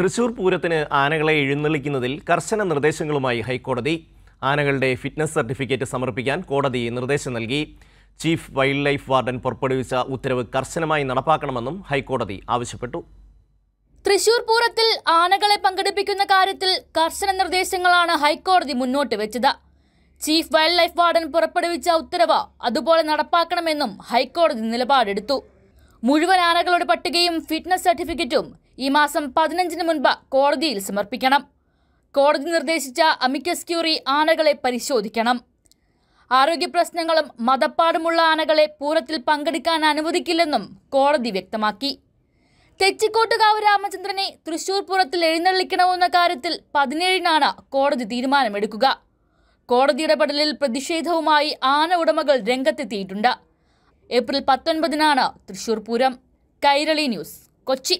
തൃശൂർ പൂരത്തിന് ആനകളെ എഴുന്നള്ളിക്കുന്നതിൽ കർശന നിർദ്ദേശങ്ങളുമായി ഹൈക്കോടതി ആനകളുടെ ഫിറ്റ്നസ് സർട്ടിഫിക്കറ്റ് സമർപ്പിക്കാൻ കോടതി നിർദ്ദേശം നൽകി ചീഫ് വൈൽഡ് ലൈഫ് വാർഡൻ പുറപ്പെടുവിച്ച ഉത്തരവ് കർശനമായി നടപ്പാക്കണമെന്നും ഹൈക്കോടതി ആവശ്യപ്പെട്ടു തൃശൂർ പൂരത്തിൽ ആനകളെ പങ്കെടുപ്പിക്കുന്ന കാര്യത്തിൽ കർശന നിർദ്ദേശങ്ങളാണ് ഹൈക്കോടതി മുന്നോട്ട് വെച്ചത് ചീഫ് വൈൽഡ് ലൈഫ് വാർഡൻ പുറപ്പെടുവിച്ച ഉത്തരവ് അതുപോലെ നടപ്പാക്കണമെന്നും ഹൈക്കോടതി നിലപാടെടുത്തു മുഴുവൻ ആനകളുടെ പട്ടികയും ഫിറ്റ്നസ് സർട്ടിഫിക്കറ്റും ഈ മാസം പതിനഞ്ചിന് മുൻപ് കോടതിയിൽ സമർപ്പിക്കണം കോടതി നിർദ്ദേശിച്ച അമിക്കസ് ക്യൂറി ആനകളെ പരിശോധിക്കണം ആരോഗ്യ പ്രശ്നങ്ങളും മതപ്പാടുമുള്ള ആനകളെ പൂരത്തിൽ പങ്കെടുക്കാൻ അനുവദിക്കില്ലെന്നും കോടതി വ്യക്തമാക്കി തെച്ചിക്കോട്ടുകാവ് രാമചന്ദ്രനെ തൃശൂർ പൂരത്തിൽ എഴുന്നള്ളിക്കണമെന്ന കാര്യത്തിൽ പതിനേഴിനാണ് കോടതി തീരുമാനമെടുക്കുക കോടതി ഇടപെടലിൽ പ്രതിഷേധവുമായി ആന ഉടമകൾ രംഗത്തെത്തിയിട്ടുണ്ട് ഏപ്രിൽ പത്തൊൻപതിനാണ് തൃശൂർ പൂരം കൈരളി ന്യൂസ് കൊച്ചി